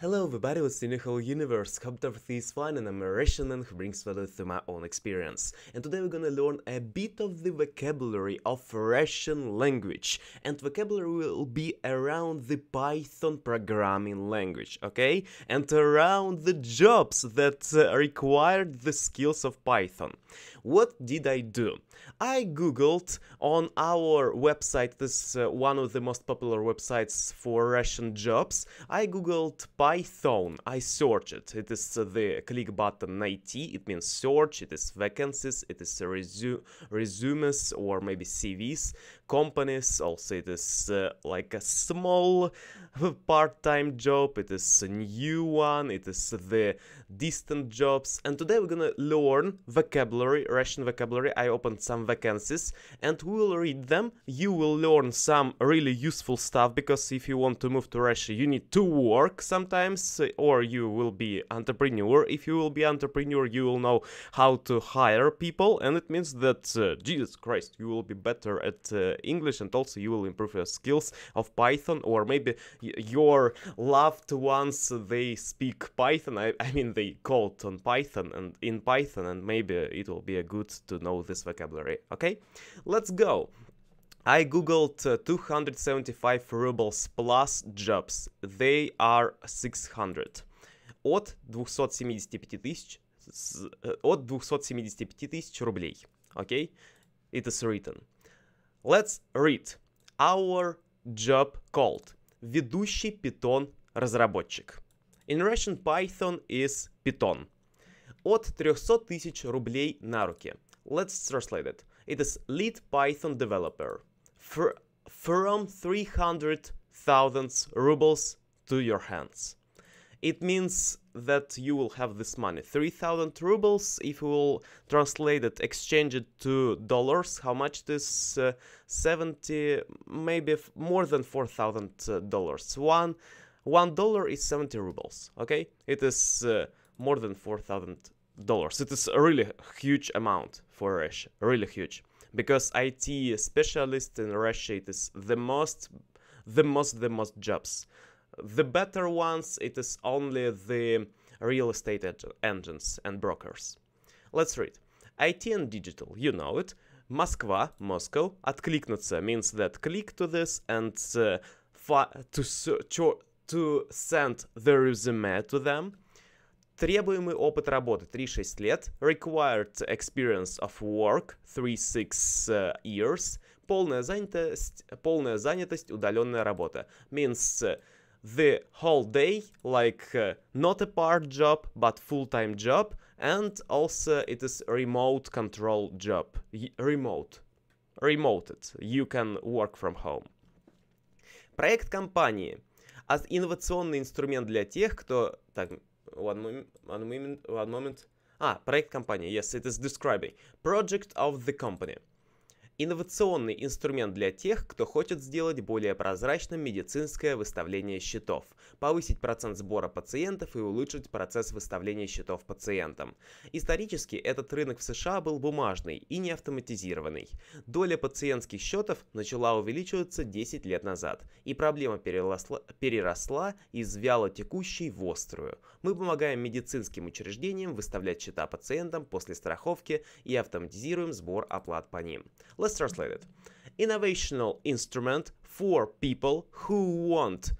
Hello everybody, it's the whole universe, Hubtorthy is fine and I'm a Russian and who brings value through my own experience. And today we're gonna learn a bit of the vocabulary of Russian language. And vocabulary will be around the Python programming language, okay? And around the jobs that uh, required the skills of Python. What did I do? I googled on our website, this uh, one of the most popular websites for Russian jobs, I googled Python Python, I search it. It is uh, the click button 90. it means search, it is vacancies, it is resu resumes or maybe CVs companies, also it is uh, like a small part-time job, it is a new one, it is the distant jobs, and today we're gonna learn vocabulary, Russian vocabulary, I opened some vacancies, and we will read them, you will learn some really useful stuff, because if you want to move to Russia, you need to work sometimes, uh, or you will be entrepreneur, if you will be entrepreneur, you will know how to hire people, and it means that, uh, Jesus Christ, you will be better at uh, English and also you will improve your skills of Python or maybe your loved ones they speak Python. I, I mean they called on Python and in Python and maybe it will be a good to know this vocabulary. Okay, let's go. I googled uh, 275 rubles plus jobs. They are 600. От 275 тысяч э, от 275 тысяч рублей. Окей? Okay? It is written. Let's read. Our job called. Ведущий Python разработчик. In Russian Python is Python. От 300 тысяч рублей на руки. Let's translate it. It is lead Python developer. from 300,000 rubles to your hands it means that you will have this money 3000 rubles if you will translate it exchange it to dollars how much this uh, 70 maybe more than 4000 uh, dollars one one dollar is 70 rubles okay it is uh, more than 4000 dollars it is a really huge amount for russia really huge because it specialist in russia it is the most the most the most jobs the better ones, it is only the real estate engines and brokers. Let's read. IT and digital, you know it. Москва, Moscow, откликнуться means that click to this and uh, to, to send the resume to them. Требуемый опыт работы 3-6 лет, required experience of work 3-6 uh, э, years, полная занятость, полная занятость, удаленная работа means uh, the whole day, like uh, not a part job, but full-time job, and also it is remote control job, y remote, remoted, you can work from home. Проект компании – инновационный инструмент для тех, кто… Так, one moment, one moment, one проект компании, yes, it is describing. Project of the company – Инновационный инструмент для тех, кто хочет сделать более прозрачным медицинское выставление счетов, повысить процент сбора пациентов и улучшить процесс выставления счетов пациентам. Исторически этот рынок в США был бумажный и не автоматизированный. Доля пациентских счетов начала увеличиваться 10 лет назад, и проблема переросла, переросла из вяло текущей в острую. Мы помогаем медицинским учреждениям выставлять счета пациентам после страховки и автоматизируем сбор оплат по ним. Let's translate it. Innovational instrument for people who want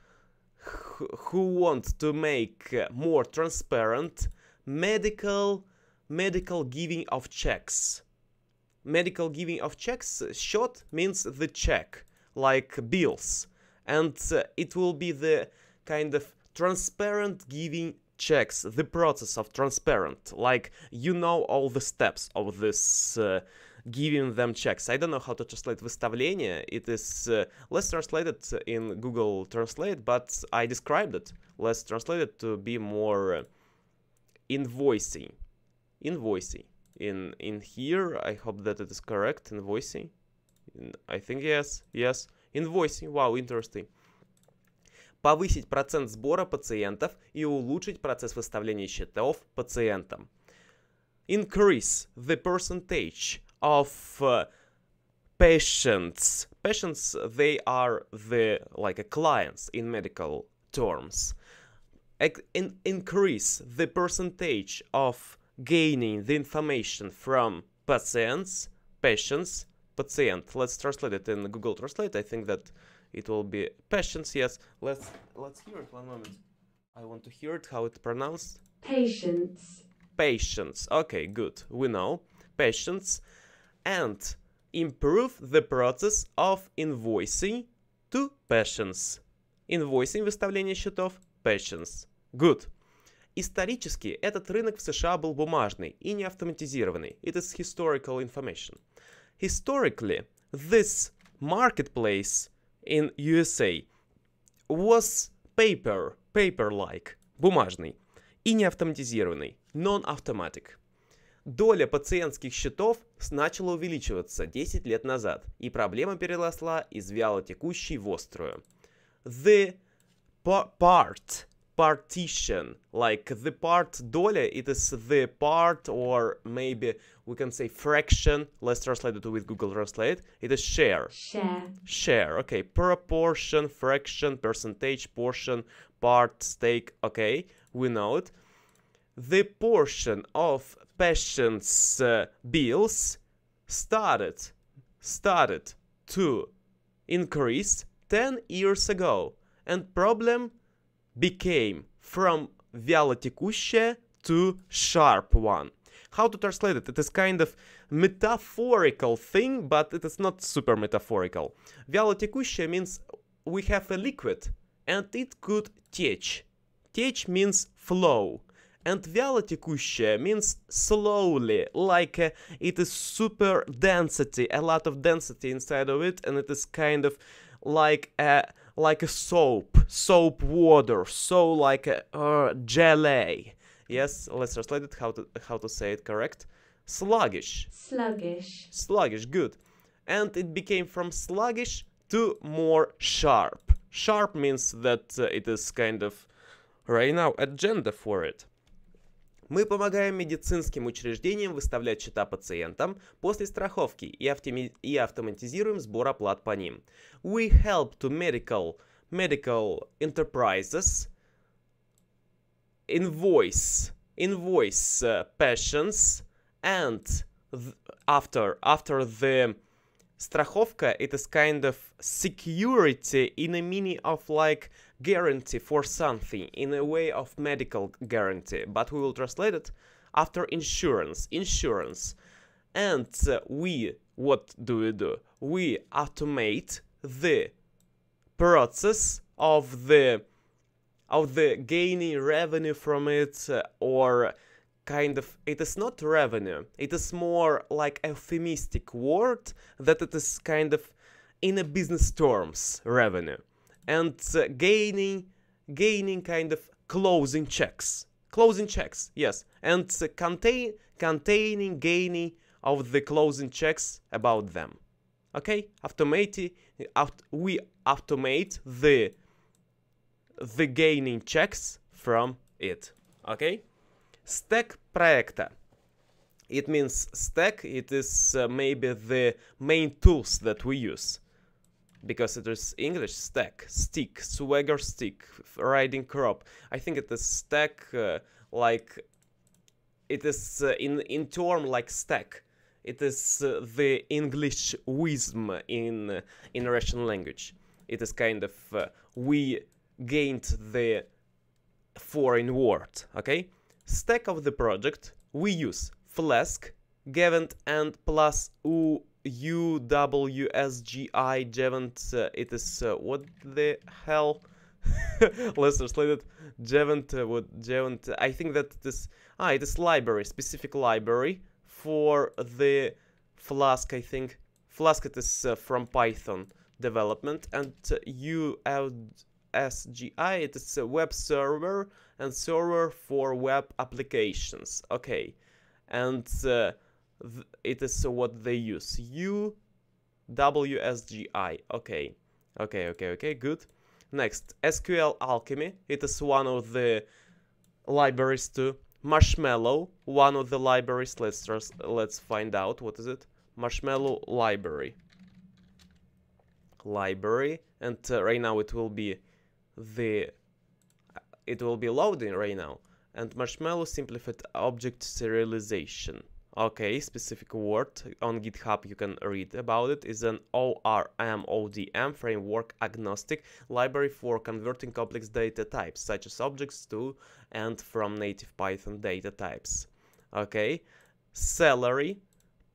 who want to make uh, more transparent medical medical giving of checks. Medical giving of checks short means the check like bills and uh, it will be the kind of transparent giving checks the process of transparent like you know all the steps of this uh, giving them checks. I don't know how to translate выставление. It is uh, less translated in Google Translate, but I described it less translated to be more invoicing. Uh, invoicing. In, in here, I hope that it is correct, invoicing. In, I think yes, yes. Invoicing, wow, interesting. Повысить процент сбора пациентов и улучшить процесс выставления счетов пациентам. Increase the percentage of uh, patients. Patients, they are the like clients in medical terms. In increase the percentage of gaining the information from patients, patients, patient. Let's translate it in Google Translate. I think that it will be patients. Yes. Let's let's hear it. One moment. I want to hear it. How it's pronounced? Patients. Patients. Okay, good. We know patients and improve the process of invoicing to patients. Invoicing – выставление счетов, patients. Good. Исторически этот рынок в США был бумажный и не автоматизированный. It is historical information. Historically, this marketplace in USA was paper, paper-like, бумажный и не автоматизированный, non-automatic. Доля пациентских счетов начало увеличиваться 10 лет назад, и проблема переросла из вяло текущей в острую. The part partition, like the part доля, it is the part or maybe we can say fraction, let's translate it with Google Translate, it is share. Share. Share, okay, proportion, fraction, percentage, portion, part, stake, okay, we know it. The portion of passions uh, bills started started to increase 10 years ago and problem became from вялотекущее to sharp one. How to translate it? It is kind of metaphorical thing, but it is not super metaphorical. Вялотекущее means we have a liquid and it could течь. Течь means flow and вяло текущая means slowly, like uh, it is super density, a lot of density inside of it, and it is kind of like a uh, like a soap, soap water, so like a uh, uh, jelly. Yes, let's translate it how to how to say it correct. Sluggish. Sluggish. Sluggish, good. And it became from sluggish to more sharp. Sharp means that uh, it is kind of right now agenda for it. Мы помогаем медицинским учреждениям выставлять счета пациентам после страховки и, автоми- и автоматизируем сбор оплат по ним. We help to medical, medical enterprises invoice, invoice uh, patients and th- after, after the страховка, it is kind of security in a meaning of like guarantee for something in a way of medical guarantee, but we will translate it after insurance, insurance. And uh, we, what do we do? We automate the process of the of the gaining revenue from it uh, or kind of it is not revenue it is more like euphemistic word that it is kind of in a business terms revenue and uh, gaining gaining kind of closing checks closing checks yes and uh, contain containing gaining of the closing checks about them okay automate we automate the the gaining checks from it okay stack projecta. it means stack it is uh, maybe the main tools that we use because it is English stack, stick, swagger stick, riding crop. I think it is stack uh, like it is uh, in in term like stack. It is uh, the English wisdom in uh, in Russian language. It is kind of uh, we gained the foreign word. Okay, stack of the project we use flask, Gavent and plus u UWSGI Jevent. Uh, it is uh, what the hell? Let's translate it. Jevent. Uh, what Jevent? Uh, I think that this ah, it is library, specific library for the Flask. I think Flask. It is uh, from Python development and USGI. Uh, it is a web server and server for web applications. Okay, and it is what they use. UWSGI. Okay. Okay, okay, okay, good. Next, SQL Alchemy. It is one of the libraries too. Marshmallow, one of the libraries. Let's let's find out what is it. Marshmallow library. Library, and uh, right now it will be the it will be loading right now. And Marshmallow simplified object serialization okay specific word on github you can read about it is an ORM, ODM framework agnostic library for converting complex data types such as objects to and from native python data types okay celery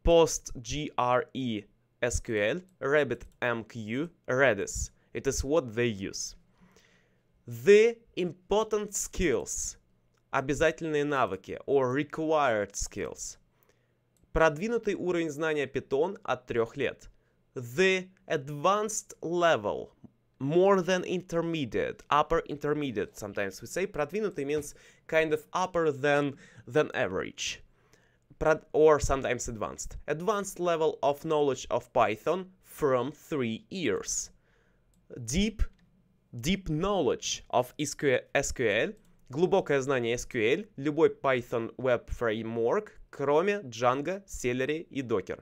PostgreSQL, sql rabbitmq redis it is what they use the important skills обязательные навыки or required skills Продвинутый уровень знания Python от 3 лет. The advanced level more than intermediate, upper intermediate. Sometimes we say продвинутый means kind of upper than than average, or sometimes advanced. Advanced level of knowledge of Python from three years. Deep, deep knowledge of SQL, глубокое знание SQL, любой Python Web Framework, кроме Django, Celery и Docker.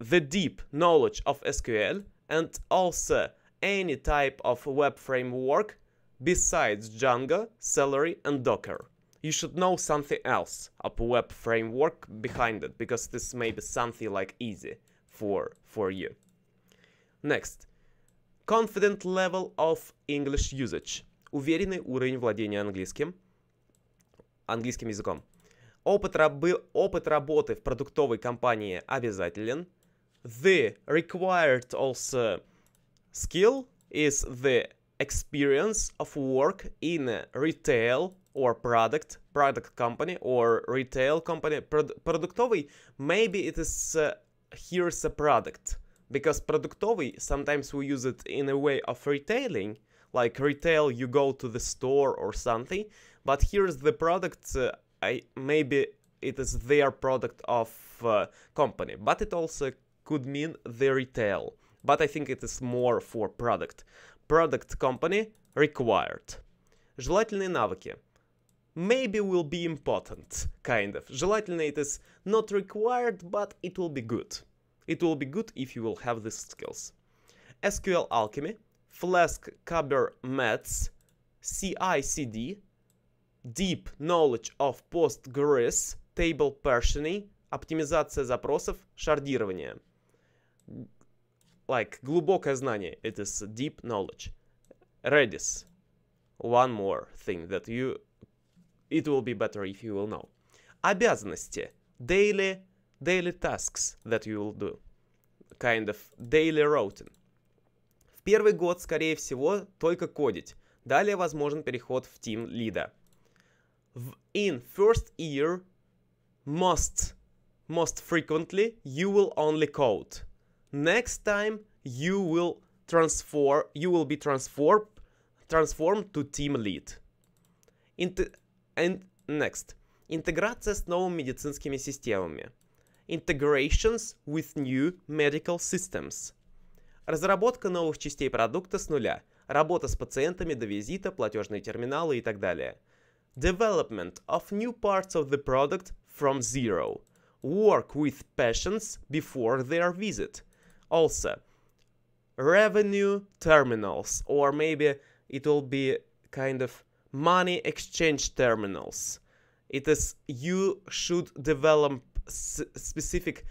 The deep knowledge of SQL and also any type of web framework besides Django, Celery and Docker. You should know something else of web framework behind it, because this may be something like easy for, for you. Next. Confident level of English usage. Уверенный уровень владения английским. Английским языком. Опыт, рабы, опыт работы в продуктовой компании обязателен. The required also skill is the experience of work in retail or product, product company or retail company. Prod продуктовый, maybe it is uh, here's a product. Because продуктовый, sometimes we use it in a way of retailing. Like retail, you go to the store or something. But here's the product, uh, I, maybe it is their product of uh, company, but it also could mean the retail. But I think it is more for product. Product company required. Желательные навыки. Maybe will be important, kind of. Желательно it is not required, but it will be good. It will be good if you will have these skills. SQL Alchemy, Flask Cover Maths, CICD, Deep Knowledge of Postgres, Table Partitioning, оптимизация запросов, шардирование. Like, глубокое знание. It is deep knowledge. Redis. One more thing that you... It will be better if you will know. Обязанности. Daily, daily tasks that you will do. Kind of daily routine. В первый год, скорее всего, только кодить. Далее возможен переход в Team Leader в in first year most most frequently you will only code. Next time you will transform, you will be transformed transformed to team lead. Int, and next. Интеграция с новыми медицинскими системами. Integrations with new medical systems. Разработка новых частей продукта с нуля. Работа с пациентами до визита, платежные терминалы и так далее. development of new parts of the product from zero, work with patients before their visit. Also, revenue terminals, or maybe it will be kind of money exchange terminals. It is you should develop specific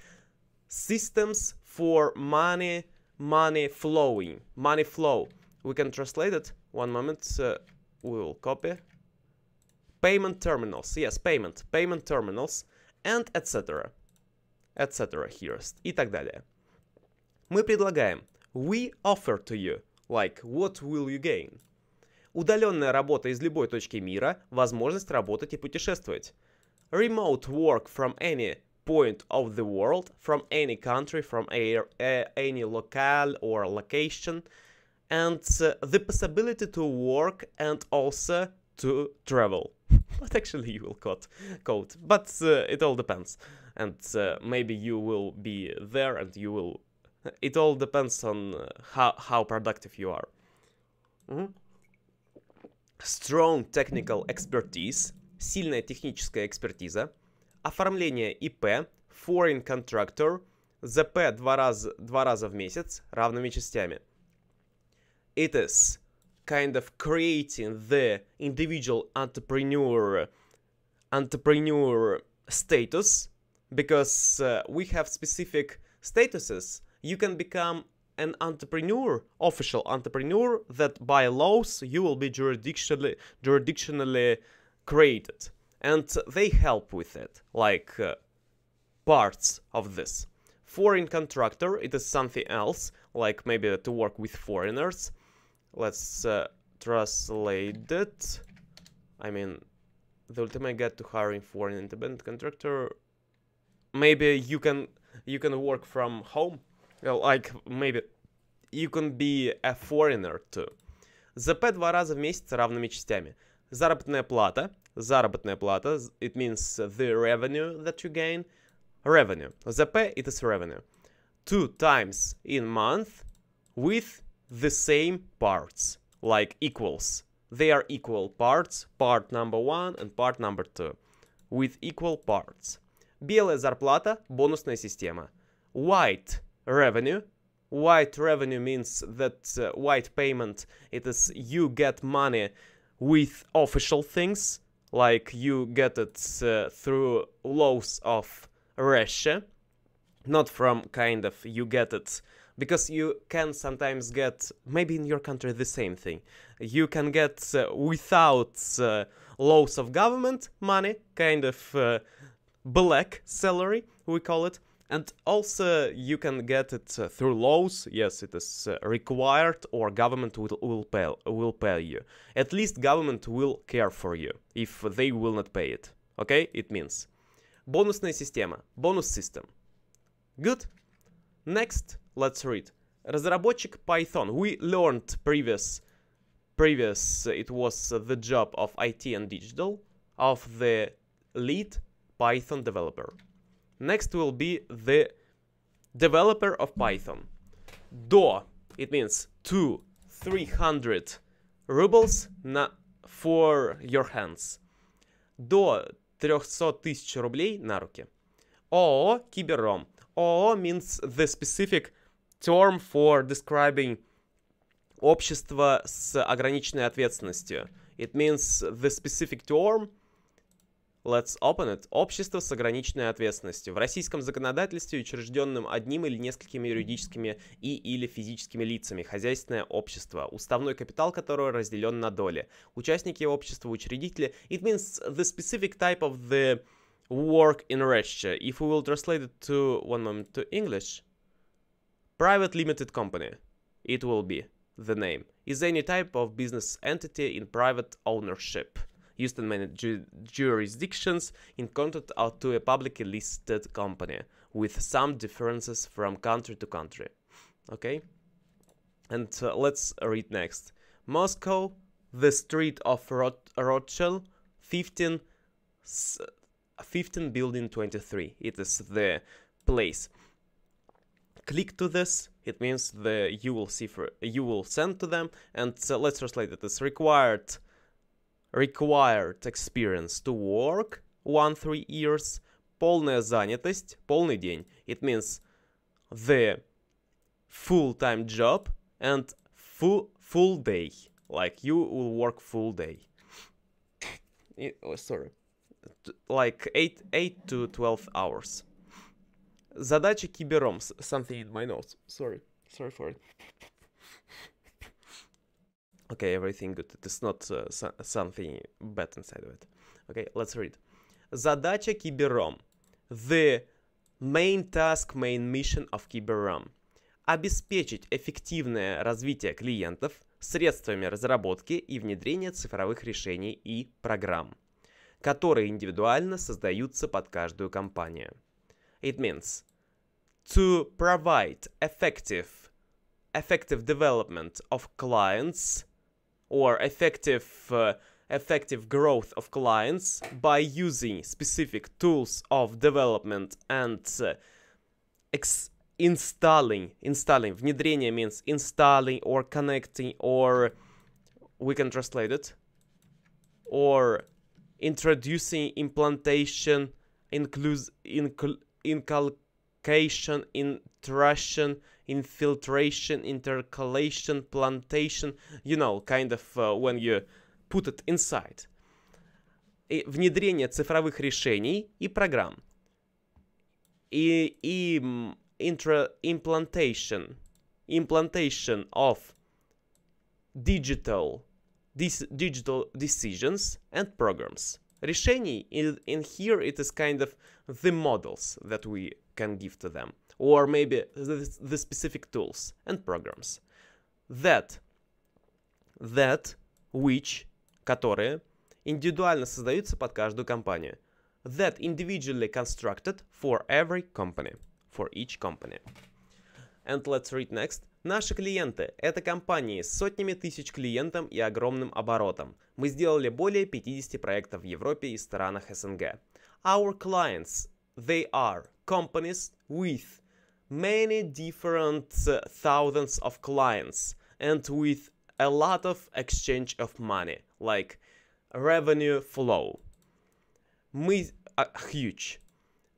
systems for money money flowing money flow we can translate it one moment uh, we will copy payment terminals, yes, payment, payment terminals, and etc. etc. here, и так далее. Мы предлагаем we offer to you, like what will you gain? Удаленная работа из любой точки мира, возможность работать и путешествовать. Remote work from any point of the world, from any country, from a, a, any locale or location, and uh, the possibility to work and also to travel. actually you will code, code. but uh, it all depends, and uh, maybe you will be there and you will, it all depends on uh, how, how productive you are. Mm -hmm. Strong technical expertise, сильная техническая экспертиза, оформление ИП, foreign contractor, ЗП два раза, два раза в месяц равными частями. It is kind of creating the individual entrepreneur entrepreneur status because uh, we have specific statuses you can become an entrepreneur official entrepreneur that by laws you will be jurisdictionally jurisdictionally created and they help with it like uh, parts of this foreign contractor it is something else like maybe to work with foreigners Let's uh, translate it. I mean, the ultimate get to hiring for an independent contractor. Maybe you can you can work from home. Well, like maybe you can be a foreigner too. ЗП два раза в месяц равными частями. Заработная плата. Заработная плата. It means the revenue that you gain. Revenue. ЗП it is revenue. Two times in month with the same parts, like equals. They are equal parts, part number one and part number two, with equal parts. Белая зарплата – бонусная система. White revenue white revenue means that uh, white payment it is you get money with official things like you get it uh, through laws of Russia not from kind of you get it because you can sometimes get maybe in your country the same thing you can get uh, without uh, laws of government money kind of uh, black salary we call it and also you can get it uh, through laws yes it is uh, required or government will, will pay will pay you at least government will care for you if they will not pay it okay it means бонусная система bonus system good next Let's read. Разработчик Python. We learned previous, previous it was the job of IT and digital, of the lead Python developer. Next will be the developer of Python. Do, it means two. 300 rubles на, for your hands. До 300 тысяч рублей на руки. ООО Киберром. ООО means the specific term for describing общество с ограниченной ответственностью. It means the specific term. Let's open it. Общество с ограниченной ответственностью. В российском законодательстве, учрежденным одним или несколькими юридическими и или физическими лицами, хозяйственное общество, уставной капитал которого разделен на доли. Участники общества, учредители. It means the specific type of the work in Russia. If we will translate it to, one moment, to English. Private limited company, it will be. The name is any type of business entity in private ownership, used in many ju jurisdictions in contrast to a publicly listed company, with some differences from country to country. Okay? And uh, let's read next. Moscow, the street of Rot Rothschild, 15, 15 building 23. It is the place click to this, it means the you will see for you will send to them. And so let's translate it. It's required required experience to work one three years. Полная занятость, полный день. It means the full-time job and full full day. Like you will work full day. It, oh, sorry, like eight eight to twelve hours. Задача Кибером. Something in my notes. Sorry. Sorry for it. Okay, everything good. It is not uh, something bad inside of it. Okay, let's read. Задача кибером. The main task, main mission of кибером. Обеспечить эффективное развитие клиентов средствами разработки и внедрения цифровых решений и программ, которые индивидуально создаются под каждую компанию. It means to provide effective effective development of clients or effective uh, effective growth of clients by using specific tools of development and uh, installing installing внедрение means installing or connecting or we can translate it or introducing implantation includes incl inculcation, intrusion, infiltration, intercalation, plantation, you know, kind of uh, when you put it inside. И внедрение цифровых решений и программ. И, и intra implantation, implantation of digital, dis digital decisions and programs решений, in here it is kind of the models that we can give to them, or maybe the, the specific tools and programs. That, that, which, которые индивидуально создаются под каждую компанию. That individually constructed for every company, for each company. And let's read next. Наши клиенты – это компании с сотнями тысяч клиентов и огромным оборотом. Мы сделали более 50 проектов в Европе и странах СНГ. Our clients – they are companies with many different thousands of clients and with a lot of exchange of money, like revenue flow. Мы uh, huge –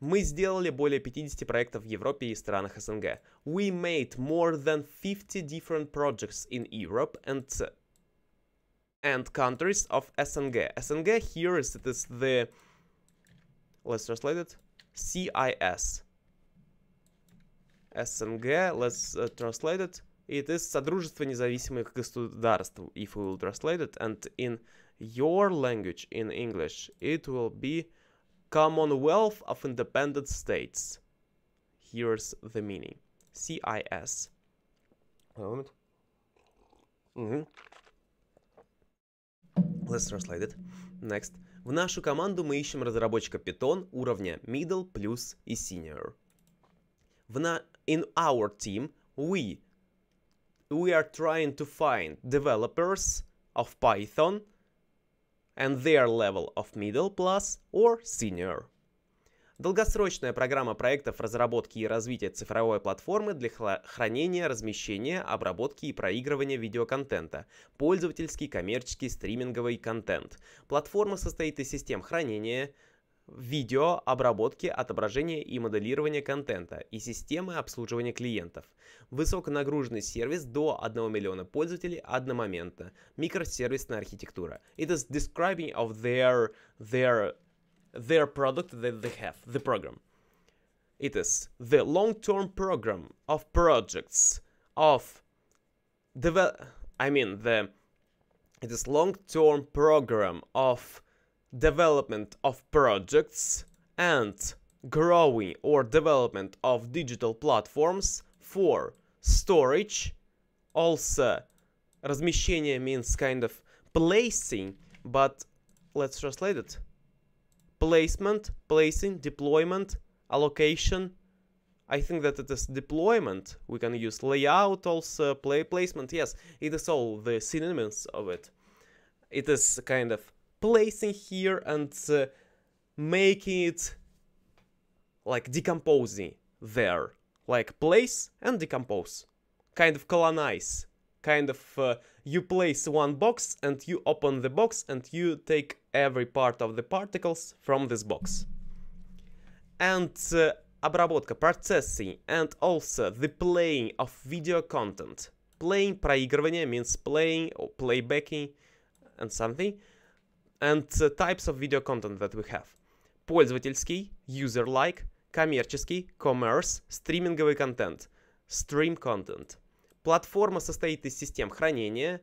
Мы сделали более 50 проектов в Европе и странах СНГ. We made more than 50 different projects in Europe and and countries of SNG. SNG here is it is the let's translate it CIS. SNG, let's uh, translate it. It is Содружество независимых государств, if we will translate it. And in your language, in English, it will be Commonwealth of Independent States. Here's the meaning. CIS. Moment. Mm -hmm. Let's translate it. Next. В нашу команду мы ищем разработчика Python уровня Middle и Senior. В на... In our team we we are trying to find developers of Python and their level of middle plus or senior. Долгосрочная программа проектов разработки и развития цифровой платформы для хранения, размещения, обработки и проигрывания видеоконтента, пользовательский, коммерческий, стриминговый контент. Платформа состоит из систем хранения, видео, обработки, отображения и моделирования контента и системы обслуживания клиентов. Высоконагруженный сервис до 1 миллиона пользователей одномоментно. Микросервисная архитектура. It is describing of their, their, their product that they have, the program. It is the long-term program of projects of develop... I mean, the... It is long-term program of development of projects and growing or development of digital platforms for storage also размещение means kind of placing but let's translate it placement placing deployment allocation I think that it is deployment we can use layout also play placement yes it is all the synonyms of it it is kind of placing here and uh, making it like decomposing there. Like place and decompose. Kind of colonize. Kind of uh, you place one box and you open the box and you take every part of the particles from this box. And uh, обработка, processing and also the playing of video content. Playing, проигрывание means playing or playbacking and something and uh, types of video content that we have. Пользовательский, user-like, коммерческий, commerce, стриминговый контент, stream content. Платформа состоит из систем хранения,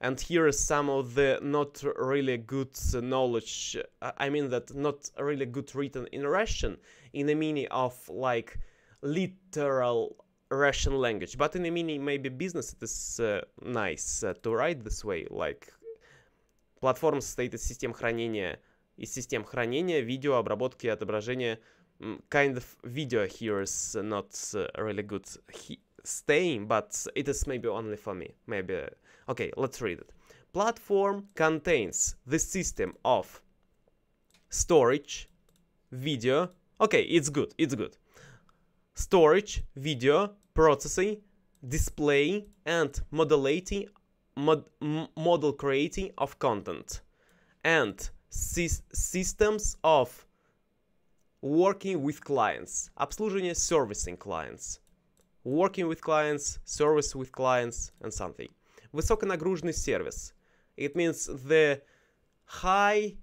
and here is some of the not really good knowledge, I mean that not really good written in Russian, in the meaning of like literal Russian language, but in the meaning maybe business it is uh, nice uh, to write this way, like Платформа состоит из систем хранения, из систем хранения, видео, обработки, отображения. Kind of video here is not really good staying, but it is maybe only for me. Maybe. Okay, let's read it. Platform contains the system of storage, video. Okay, it's good, it's good. Storage, video, processing, display, and modulating mod model creating of content and systems of working with clients, обслуживание servicing clients, working with clients, service with clients and something. Высоконагруженный сервис. It means the high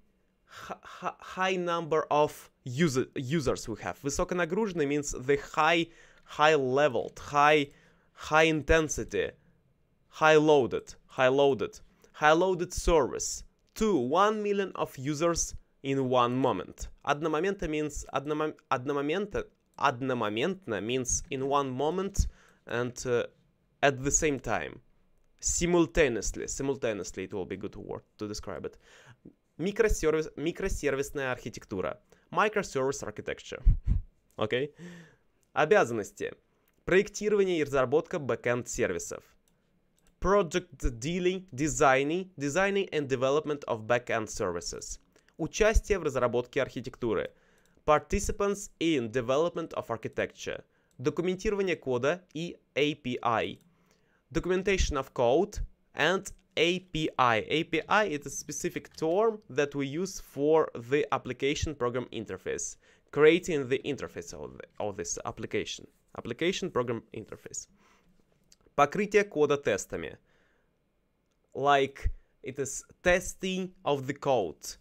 high number of user, users we have. Высоконагруженный means the high high leveled, high high intensity, high loaded high loaded. High loaded service to 1 million of users in one moment. Одномоментно means одном, одномоментно, одномоментно means in one moment and uh, at the same time. Simultaneously, simultaneously it will be good word to describe it. Микросервис, микросервисная архитектура. Microservice architecture. Okay? Обязанности. Проектирование и разработка бэкэнд сервисов. Project Dealing, Designing, Designing and Development of Backend Services. Участие в разработке архитектуры. Participants in Development of Architecture. Документирование кода и API. Documentation of Code and API. API is a specific term that we use for the application program interface, creating the interface of, the, of this application. Application program interface. Покрытие кода тестами. Like it is testing of the code.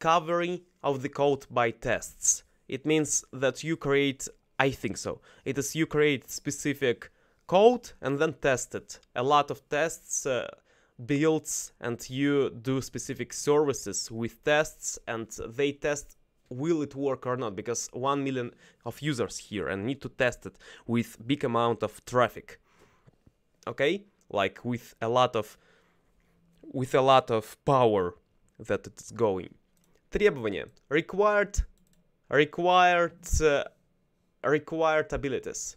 Covering of the code by tests. It means that you create, I think so, it is you create specific code and then test it. A lot of tests, uh, builds, and you do specific services with tests, and they test will it work or not because 1 million of users here and need to test it with big amount of traffic okay? Like with a lot of with a lot of power that it's going. Требования. Required required uh, required abilities.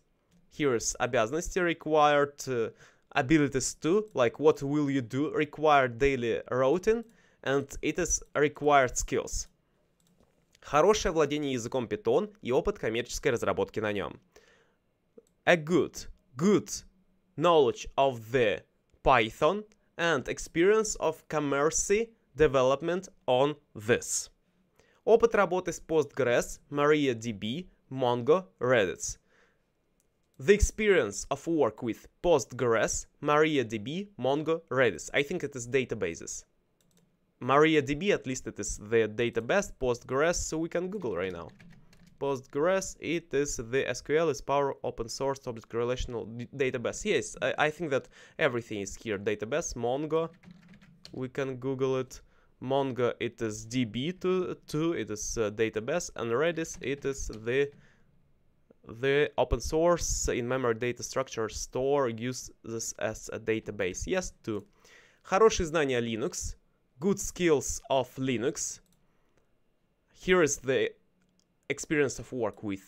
Here's обязанности required uh, abilities too, like what will you do, required daily routine, and it is required skills. Хорошее владение языком Python и опыт коммерческой разработки на нем. A good. Good knowledge of the Python, and experience of commerce development on this. Опыт работы с Postgres, MariaDB, Mongo, Redis. The experience of work with Postgres, MariaDB, Mongo, Redis. I think it is databases. MariaDB, at least it is the database, Postgres, so we can Google right now. Postgres, it is the SQL is power open source object relational database. Yes, I, I, think that everything is here. Database, Mongo, we can Google it. Mongo, it is DB2, it is uh, database, and Redis, it is the the open source in-memory data structure store use this as a database. Yes, too. Хорошие знания Linux. Good skills of Linux. Here is the experience of work with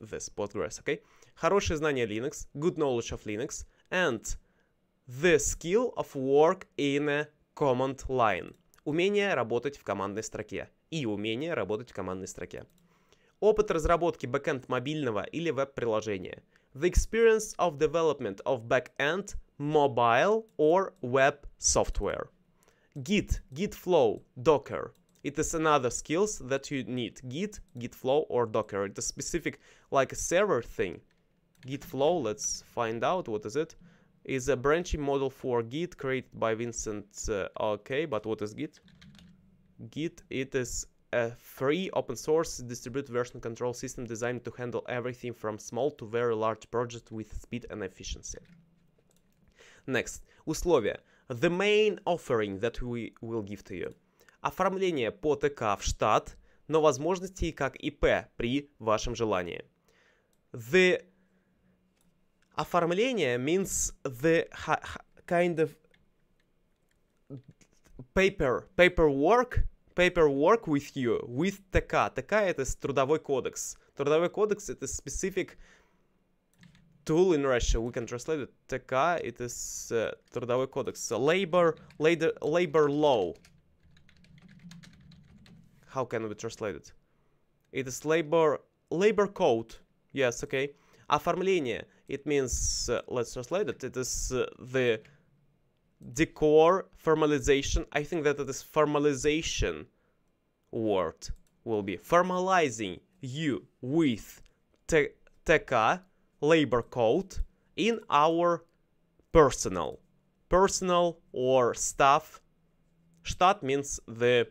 this Postgres, okay? Хорошее знание Linux, good knowledge of Linux, and the skill of work in a command line. Умение работать в командной строке и умение работать в командной строке. Опыт разработки бэкэнд мобильного или веб-приложения. The experience of development of backend, mobile or web software. Git, Git Flow, Docker – It is another skills that you need, Git, Git Flow or Docker. It's a specific like a server thing. Git Flow, let's find out what is it. Is a branching model for Git created by Vincent. Uh, okay, but what is Git? Git, it is a free open source distributed version control system designed to handle everything from small to very large projects with speed and efficiency. Next, условия. The main offering that we will give to you. оформление по ТК в штат, но возможности как ИП при вашем желании. The оформление means the kind of paper, paperwork, paperwork with you, with ТК. ТК это трудовой кодекс. Трудовой кодекс это specific tool in Russia. We can translate it. ТК Это uh, трудовой кодекс. Labor, labor, labor law. how can we translate it? It is labor labor code. Yes, okay. Оформление. It means uh, let's translate it. It is uh, the decor formalization. I think that it is formalization word will be formalizing you with te labor code in our personal personal or staff. Stat means the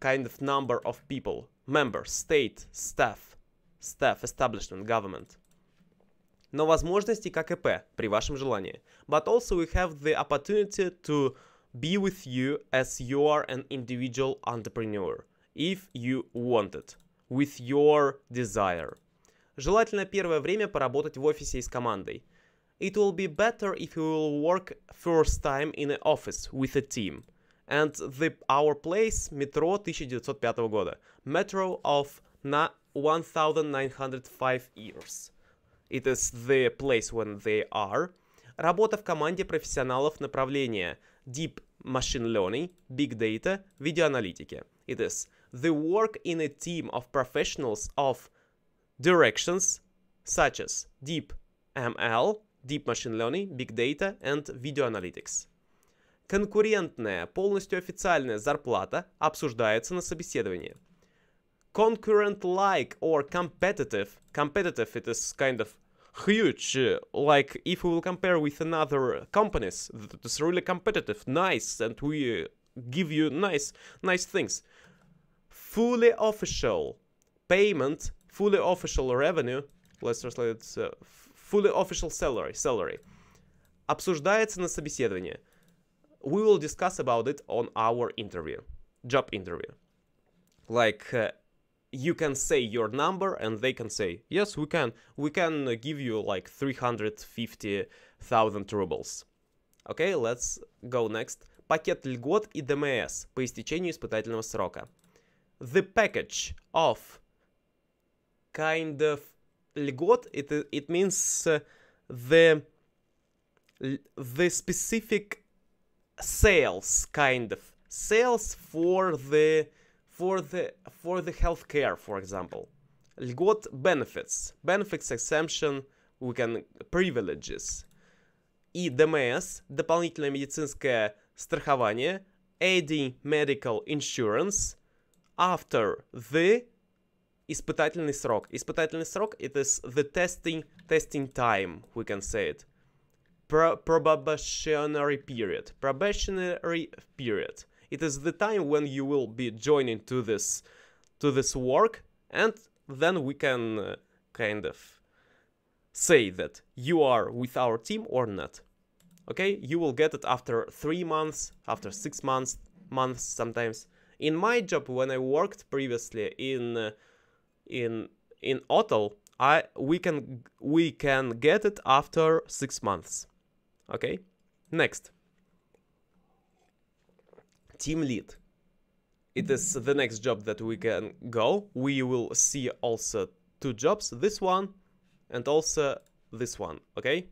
kind of number of people member, state, staff, staff, establishment, government. Но возможности ККП при вашем желании. But also we have the opportunity to be with you as you are an individual entrepreneur, if you want it, with your desire. Желательно первое время поработать в офисе с с командой. It will be better if you will work first time in an office with a team – and the Our Place Metro 1905 года. Metro of 1905 years. It is the place when they are. Работа в команде профессионалов направления Deep Machine Learning, Big Data, видеоаналитики. It is the work in a team of professionals of directions such as Deep ML, Deep Machine Learning, Big Data and Video Analytics. Конкурентная, полностью официальная зарплата обсуждается на собеседовании. Concurrent-like or competitive. Competitive it is kind of huge. Like if we will compare with another companies, it's really competitive, nice, and we give you nice, nice things. Fully official payment, fully official revenue. Let's translate it. Uh, fully official salary. Salary. Обсуждается на собеседовании. we will discuss about it on our interview, job interview. Like uh, you can say your number and they can say, yes, we can, we can give you like 350,000 rubles. okay, let's go next. Пакет льгот и ДМС по истечению испытательного срока. The package of kind of льгот, it, it means uh, the, the specific sales kind of sales for the for the for the healthcare, for example. Льгот benefits, benefits exemption, we can privileges. И ДМС, дополнительное медицинское страхование, adding medical insurance after the испытательный срок. Испытательный срок, it is the testing, testing time, we can say it pro probationary period. Probationary period. It is the time when you will be joining to this to this work, and then we can uh, kind of say that you are with our team or not. Okay, you will get it after three months, after six months, months sometimes. In my job, when I worked previously in uh, in in Otel, I we can we can get it after six months. Okay, next. Team lead. It is the next job that we can go. We will see also two jobs, this one and also this one, okay?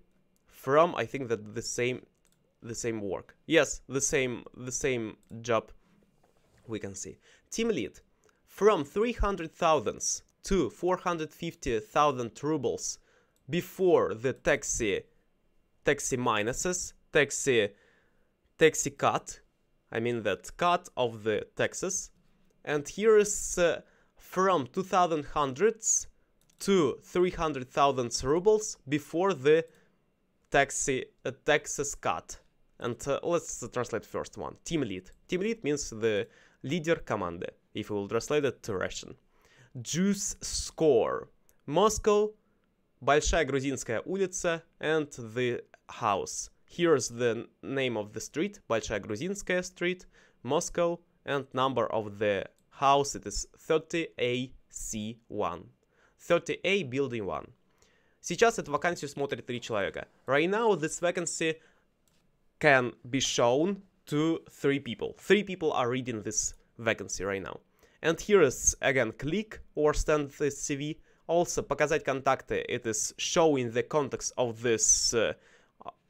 From, I think that the same, the same work. Yes, the same, the same job we can see. Team lead. From 300,000 to 450,000 rubles before the taxi taxi minuses, taxi, taxi cut, I mean that cut of the taxes. And here is uh, from 2000 hundreds to 300,000 rubles before the taxi, uh, taxes cut. And uh, let's translate first one, team lead. Team lead means the leader commander, if we will translate it to Russian. Juice score. Moscow, Большая Грузинская улица, and the house. Here's the name of the street, Большая Грузинская Street, Moscow, and number of the house, it is 30AC1. 30A Building 1. Сейчас эту вакансию смотрит три человека. Right now this vacancy can be shown to three people. Three people are reading this vacancy right now. And here is again click or send this CV. Also показать контакты. It is showing the contacts of this uh,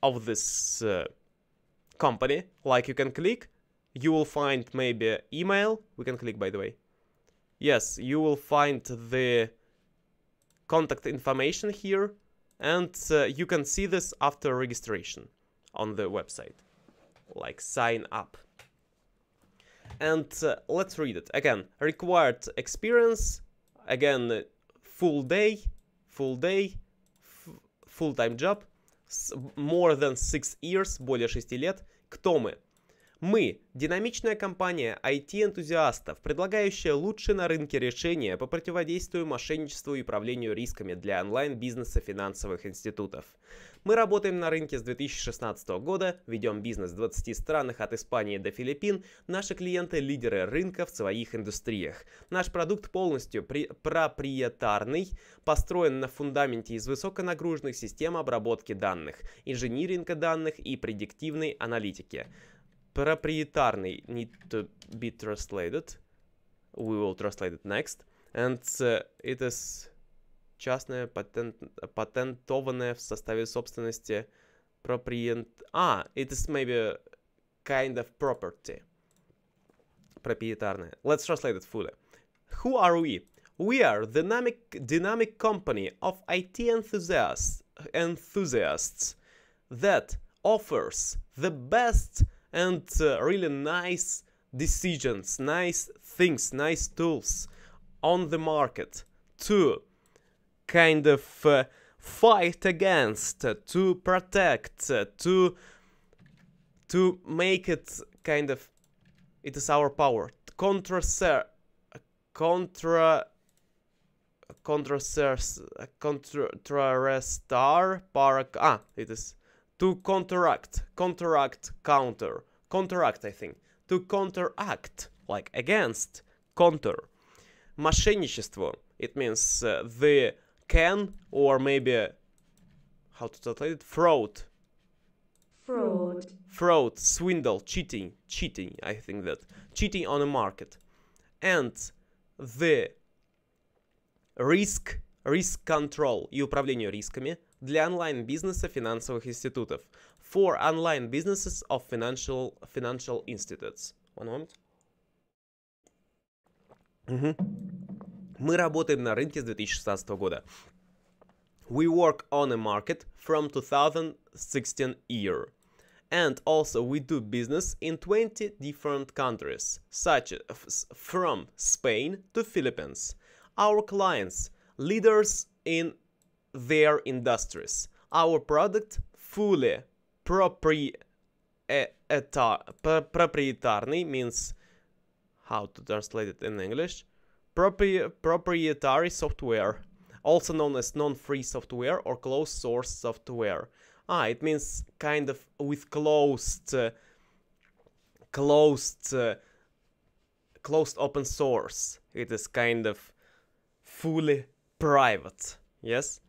of this uh, company, like you can click, you will find maybe email, we can click by the way. Yes, you will find the contact information here and uh, you can see this after registration on the website, like sign up. And uh, let's read it again. Required experience, again, full day, full day, full-time job, more than six years, более шести лет. Кто мы? Мы – динамичная компания IT-энтузиастов, предлагающая лучшие на рынке решения по противодействию мошенничеству и управлению рисками для онлайн-бизнеса финансовых институтов. Мы работаем на рынке с 2016 года, ведем бизнес в 20 странах от Испании до Филиппин. Наши клиенты – лидеры рынка в своих индустриях. Наш продукт полностью при... проприетарный, построен на фундаменте из высоконагруженных систем обработки данных, инжиниринга данных и предиктивной аналитики. Проприетарный need to be translated. We will translate it next. And uh, it is частное, патент, патентованное в составе собственности propriant... А, it is maybe kind of property. Проприетарное. Let's translate it fully. Who are we? We are dynamic, dynamic company of IT enthusiasts, enthusiasts that offers the best and uh, really nice decisions, nice things, nice tools on the market to kind of uh, fight against, uh, to protect, uh, to to make it kind of it is our power. Contra contra contra contrastar para ah it is to counteract counteract counter counteract I think to counteract like against counter мошенничество it means uh, the can or maybe how to translate it? Fraud. Fraud. Fraud, swindle, cheating, cheating, I think that. Cheating on a market. And the risk risk control и управление рисками для онлайн-бизнеса финансовых институтов. For online businesses of financial, financial institutes. One moment. Mm -hmm. Мы работаем на рынке с 2016 года. We work on a market from 2016 year. And also we do business in 20 different countries, such as from Spain to Philippines. Our clients, leaders in their industries. Our product fully proprietary means how to translate it in English Propri proprietary software, also known as non-free software or closed source software. Ah, it means kind of with closed, uh, closed, uh, closed open source. It is kind of fully private, yes?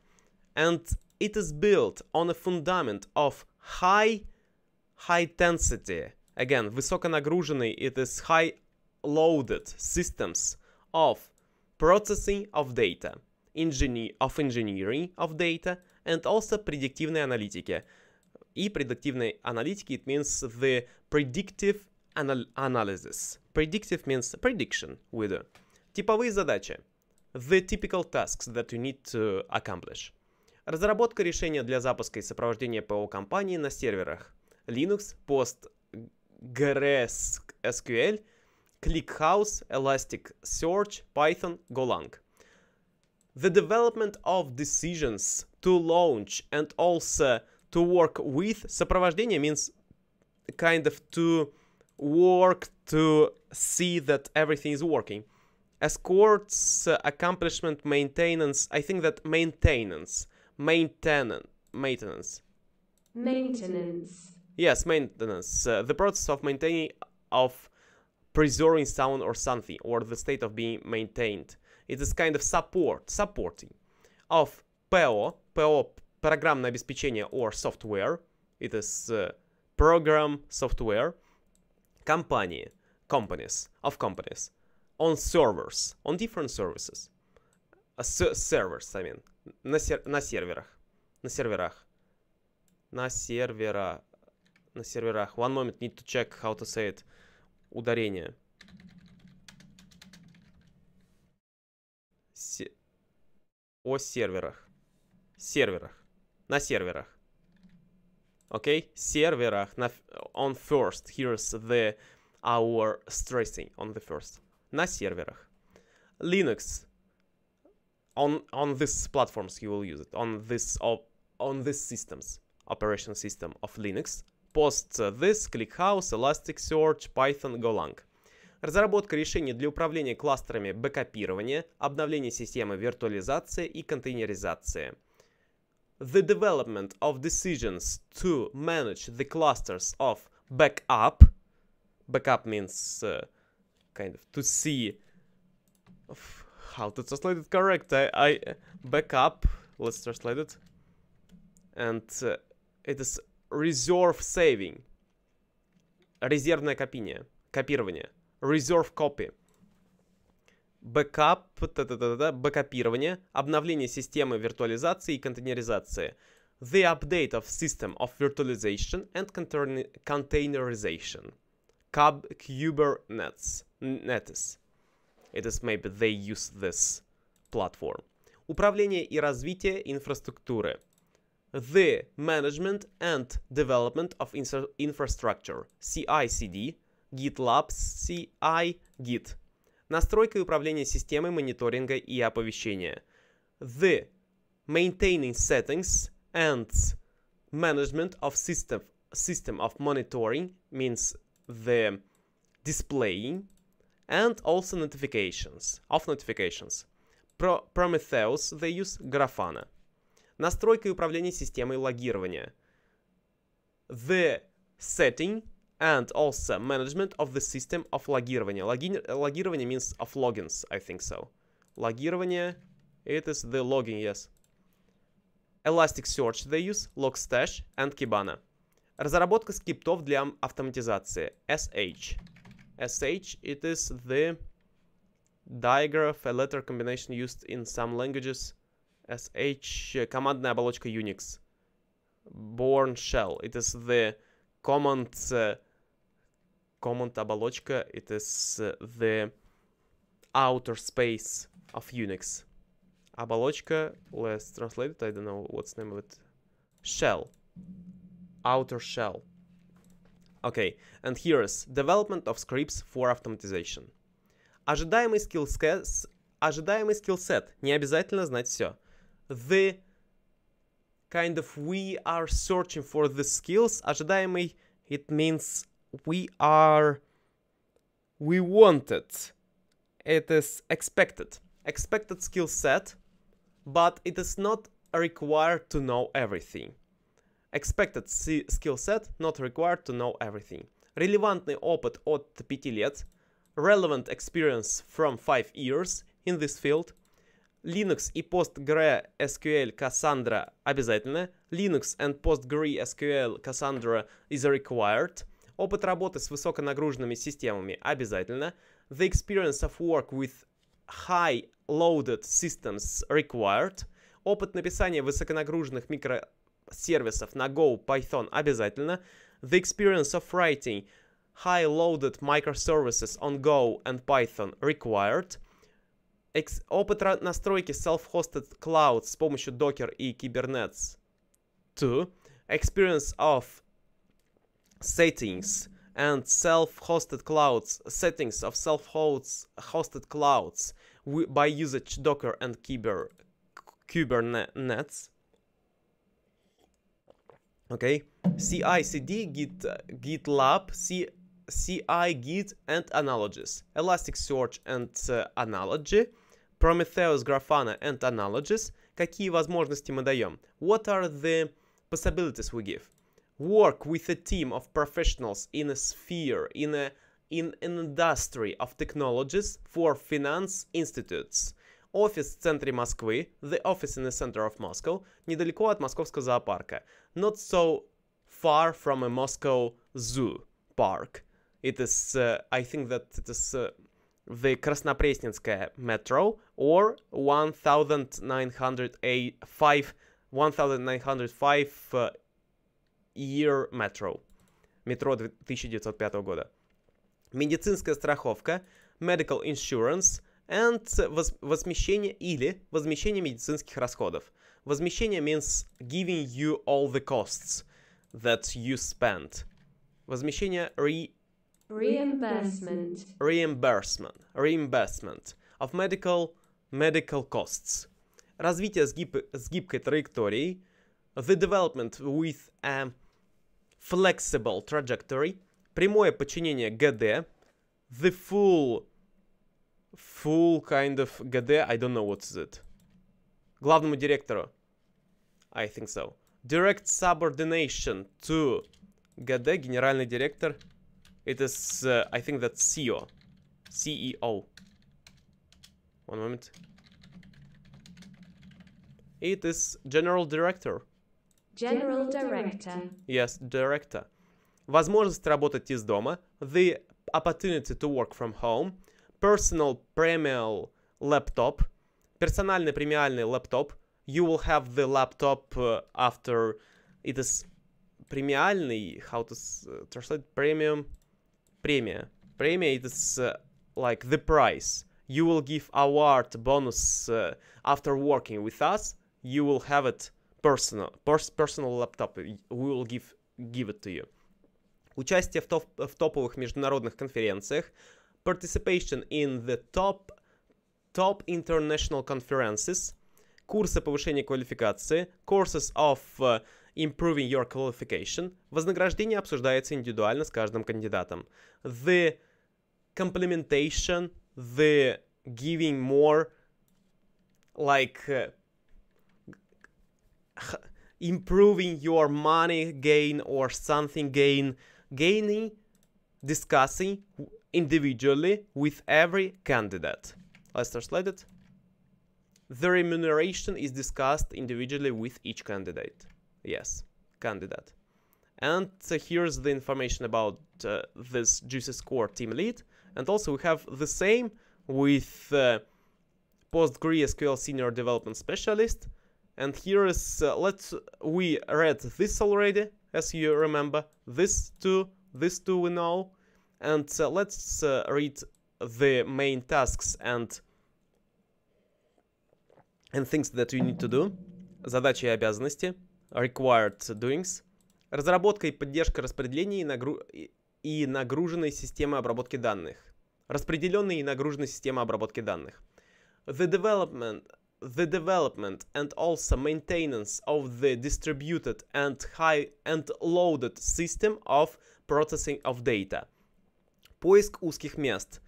And it is built on a fundament of high, high density. Again, высоконагруженный, it is high loaded systems of processing of data, engineer, of engineering of data, and also predictive analytics. И predictive аналитики, it means the predictive anal analysis. Predictive means prediction, we do. Типовые задачи. The typical tasks that you need to accomplish. Разработка решения для запуска и сопровождения ПО компании на серверах. Linux, PostgreSQL – ClickHouse, Elasticsearch, Python, Golang. The development of decisions to launch and also to work with сопровождение means kind of to work to see that everything is working. Escorts, uh, accomplishment, maintenance. I think that maintenance, maintenance, maintenance. Maintenance. Yes, maintenance. Uh, the process of maintaining of preserving someone or something, or the state of being maintained. It is kind of support, supporting of PO, PO программное обеспечение or software, it is uh, program software, company, companies, of companies, on servers, on different services, uh, servers, I mean, на, сер на серверах, на серверах, на сервера, на серверах. One moment, need to check how to say it. ударение. Се... О серверах. Серверах. На серверах. Окей? Okay? Серверах. На... On first. Here's the... Our stressing on the first. На серверах. Linux. On, on these platforms you will use it. On this, op, on these systems. Operation system of Linux. Posts This, ClickHouse, Elasticsearch, Python, Golang. Разработка решений для управления кластерами бэкопирования, обновления системы виртуализации и контейнеризации. The development of decisions to manage the clusters of backup. Backup means uh, kind of to see how to translate it correct. I, I backup. Let's translate it. And uh, it is Reserve Saving. Резервное копирование. Копирование. Reserve Copy. Бэкап, бэкапирование, обновление системы виртуализации и контейнеризации. The update of system of virtualization and containerization. Cub Kubernetes. Netis. It is maybe they use this platform. Управление и развитие инфраструктуры. the management and development of infrastructure, CI-CD, GitLab CI Git. Настройка и управление системой мониторинга и оповещения. The maintaining settings and management of system system of monitoring means the displaying and also notifications of notifications. Pro Prometheus they use Grafana. настройка и управление системой логирования. The setting and also management of the system of логирование. Логи... Логирование means of logins, I think so. Логирование, it is the logging, yes. Elasticsearch they use, Logstash and Kibana. Разработка скриптов для автоматизации. SH. SH, it is the diagraph, a letter combination used in some languages sh э, командная оболочка Unix. Born shell. It is the command uh, command оболочка. It is uh, the outer space of Unix. Оболочка, let's translate it. I don't know what's the name of it. Shell. Outer shell. Okay, and here is development of scripts for automatization. Ожидаемый скилл ожидаемый скиллсет. Не обязательно знать все the kind of we are searching for the skills. Ожидаемый, it means we are, we want it. It is expected. Expected skill set, but it is not required to know everything. Expected skill set, not required to know everything. Релевантный опыт от 5 лет. Relevant experience from 5 years in this field – Linux и PostgreSQL Cassandra обязательно. Linux and PostgreSQL Cassandra is required. Опыт работы с высоконагруженными системами обязательно. The experience of work with high loaded systems required. Опыт написания высоконагруженных микросервисов на Go, Python обязательно. The experience of writing high loaded microservices on Go and Python required – опыт настройки self-hosted cloud с помощью Docker и Kubernetes. 2. Experience of settings and self-hosted clouds, settings of self-hosted clouds by usage Docker and Kuber, Kubernetes. Okay, CI/CD, Git, uh, GitLab, C, CI, Git, and Analogies, Elasticsearch and uh, Analogy, Prometheus, Grafana, and Analogies. Какие возможности мы даем? What are the possibilities we give? Work with a team of professionals in a sphere, in a in an industry of technologies for finance institutes. Office в центре Москвы, the office in the center of Moscow, недалеко от московского зоопарка. Not so far from a Moscow zoo park. It is, uh, I think that it is uh, the Krasnopreснenskaya metro or 1905, 1905 uh, year metro. Метро 1905 года. Медицинская страховка, medical insurance and воз возмещение или возмещение медицинских расходов. Возмещение means giving you all the costs that you spent. Возмещение re Reimbursement. Reimbursement. Reimbursement. Of medical, medical costs. Развитие с, гиб... с гибкой траекторией. The development with a flexible trajectory. Прямое подчинение ГД. The full, full kind of ГД. I don't know what is it. Главному директору. I think so. Direct subordination to ГД, генеральный директор. It is, uh, I think that's CEO. CEO. One moment. It is General Director. General Director. Yes, Director. Возможность работать из дома. The opportunity to work from home. Personal premium laptop. Персональный премиальный laptop. You will have the laptop uh, after... It is премиальный, how to translate, premium... Э, премия. Премия is like the prize. You will give award bonus uh, after working with us. You will have it personal, pers personal laptop. We will give, give it to you. Участие в, топ в топовых международных конференциях. Participation in the top, top international conferences. Курсы повышения квалификации. Courses of... Uh, Improving Your Qualification, вознаграждение обсуждается индивидуально с каждым кандидатом. The complementation, the giving more, like uh, improving your money gain or something gain, gaining, discussing individually with every candidate. Let's translate it. The remuneration is discussed individually with each candidate. Yes, candidate. And uh, here's the information about uh, this Juices Core Team Lead. And also we have the same with uh, PostgreSQL Senior Development Specialist. And here is, uh, let's, we read this already, as you remember, this two, this two we know. And uh, let's read the main tasks and and things that you need to do, задачи и обязанности. required doings, разработка и поддержка распределений и, нагру... и нагруженной системы обработки данных, распределенной и нагруженной системы обработки данных. The development, the development and also maintenance of the distributed and high and loaded system of processing of data. Поиск узких мест.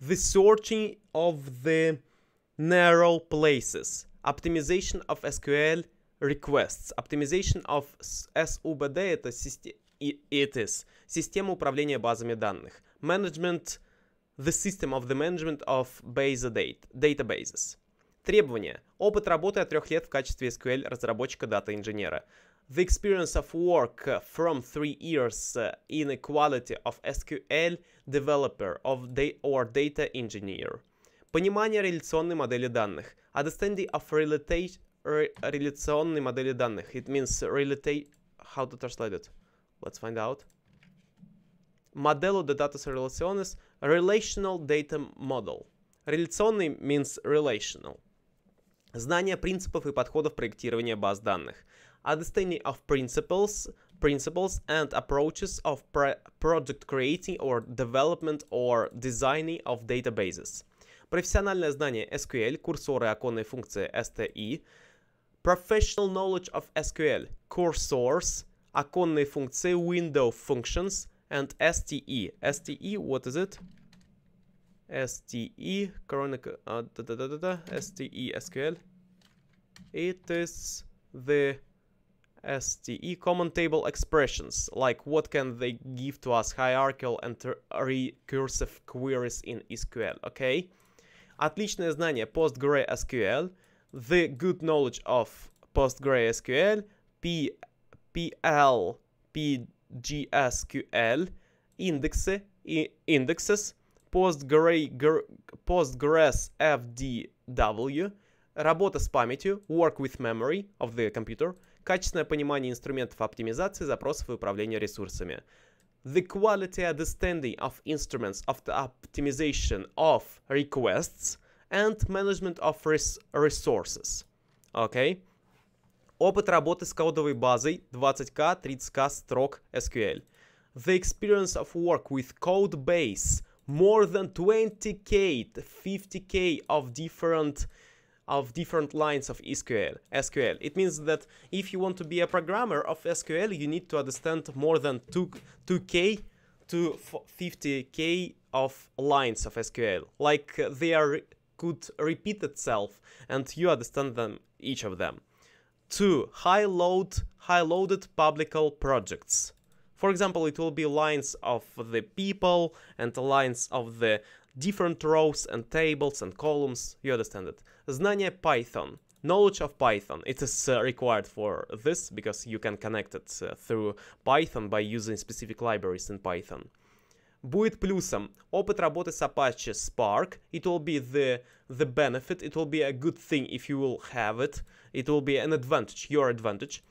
The searching of the narrow places. Optimization of SQL requests. Optimization of SUBD — это It is. Система управления базами данных. Management — the system of the management of base data, databases. Требования. Опыт работы от трех лет в качестве SQL разработчика дата-инженера. The experience of work from three years in a quality of SQL developer of day or data engineer. Понимание реляционной модели данных. Understanding of re реляционной модели данных. It means relate... How to translate it? Let's find out. Modelo de datos relaciones Relational Data Model. Реляционный means relational. Знание принципов и подходов проектирования баз данных. Understanding of principles, principles and approaches of project creating or development or designing of databases. Профессиональное знание SQL, курсоры оконной функции STI, Professional knowledge of SQL, core source, оконные функции, window functions, and STE. STE, what is it? STE, chronicle, uh, da, da, da, da, da, STE SQL. It is the STE common table expressions, like what can they give to us hierarchical and recursive queries in SQL, okay? Отличное знание PostgreSQL – the good knowledge of PostgreSQL, P, PL, PGSQL, index, indexes, Postgre, Postgres FDW, работа с памятью, work with memory of the computer, качественное понимание инструментов оптимизации запросов и управления ресурсами. The quality understanding of instruments of the optimization of requests – and management of res resources. Okay. Опыт работы с кодовой базой 20к, 30к строк SQL. The experience of work with code base more than 20k, 50k of different of different lines of SQL. SQL. It means that if you want to be a programmer of SQL, you need to understand more than 2 2k to 50k of lines of SQL. Like they are could repeat itself and you understand them each of them. 2. High load high loaded publical projects. For example, it will be lines of the people and lines of the different rows and tables and columns, you understand it. Знание Python. Knowledge of Python. It is uh, required for this because you can connect it uh, through Python by using specific libraries in Python будет плюсом. Опыт работы с Apache Spark, it will be the, the benefit, it will be a good thing if you will have it, it will be an advantage, your advantage,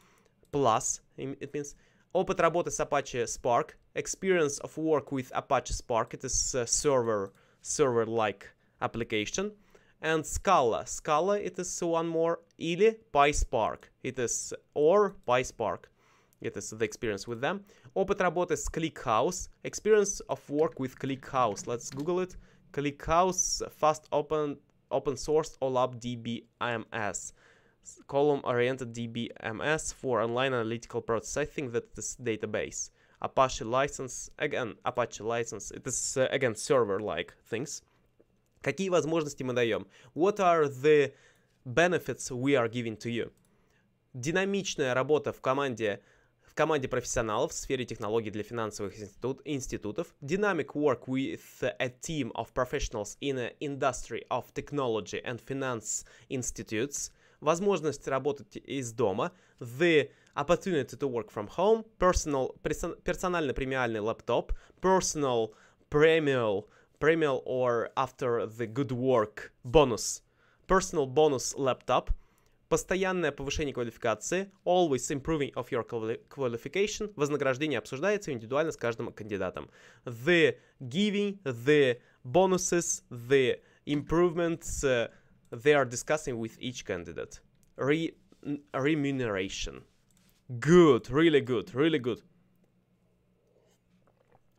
plus, it means, опыт работы с Apache Spark, experience of work with Apache Spark, it is a server, server-like application, and Scala, Scala, it is one more, или PySpark, it is, or PySpark. It is the experience with them. Опыт работы с ClickHouse. Experience of work with ClickHouse. Let's Google it. ClickHouse fast open open source OLAP DBMS. Column oriented DBMS for online analytical process. I think that this database. Apache license, again, Apache license, it is, uh, again, server-like things. Какие возможности мы даем? What are the benefits we are giving to you? Динамичная работа в команде – команде профессионалов в сфере технологий для финансовых институт, институтов, Dynamic Work with a Team of Professionals in the Industry of Technology and Finance Institutes, возможность работать из дома, The Opportunity to Work from Home, personal, персон, персонально-премиальный лэптоп, Personal premium premium or After the Good Work бонус, Personal Bonus Laptop, Постоянное повышение квалификации, always improving of your qualification, вознаграждение обсуждается индивидуально с каждым кандидатом. The giving, the bonuses, the improvements, uh, they are discussing with each candidate. Re remuneration. Good, really good, really good.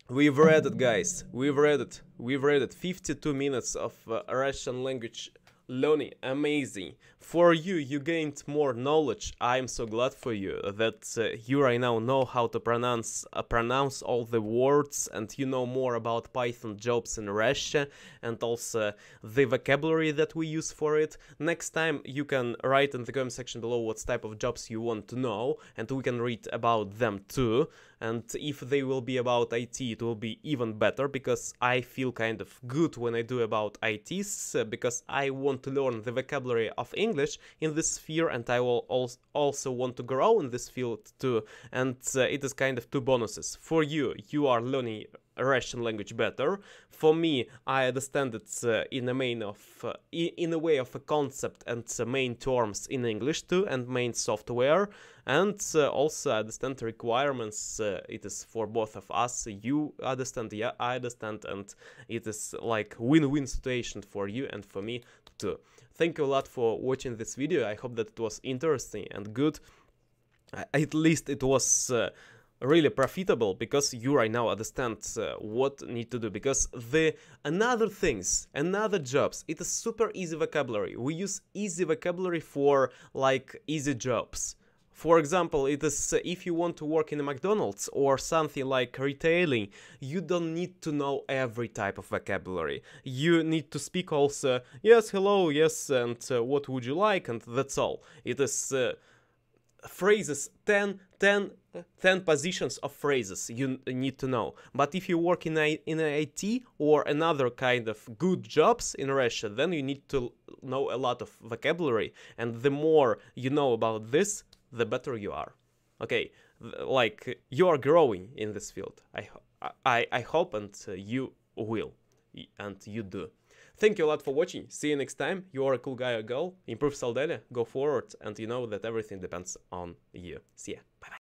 We've read it, guys. We've read it. We've read it. 52 minutes of uh, Russian language Lonnie, amazing. For you, you gained more knowledge. I'm so glad for you that uh, you right now know how to pronounce uh, pronounce all the words and you know more about Python jobs in Russia and also the vocabulary that we use for it. Next time, you can write in the comment section below what type of jobs you want to know and we can read about them too and if they will be about IT, it will be even better because I feel kind of good when I do about ITs uh, because I want to learn the vocabulary of English in this sphere and I will also want to grow in this field too. And uh, it is kind of two bonuses. For you, you are learning Russian language better. For me, I understand it uh, in a main of uh, in a way of a concept and uh, main terms in English too, and main software, and uh, also understand the requirements. Uh, it is for both of us. You understand, yeah, I understand, and it is like win-win situation for you and for me too. Thank you a lot for watching this video. I hope that it was interesting and good. At least it was really profitable because you right now understand uh, what need to do because the another things another jobs it is super easy vocabulary we use easy vocabulary for like easy jobs for example, it is uh, if you want to work in a McDonald's or something like retailing, you don't need to know every type of vocabulary. You need to speak also, yes, hello, yes, and uh, what would you like, and that's all. It is uh, phrases 10, 10, 10 positions of phrases you need to know. But if you work in, a, in IT or another kind of good jobs in Russia, then you need to know a lot of vocabulary. And the more you know about this, the better you are. Okay, like you are growing in this field. I, I, I hope and uh, you will. And you do. Thank you a lot for watching. See you next time. You are a cool guy or girl. Improve Saldelia. Go forward. And you know that everything depends on you. See ya. Bye bye.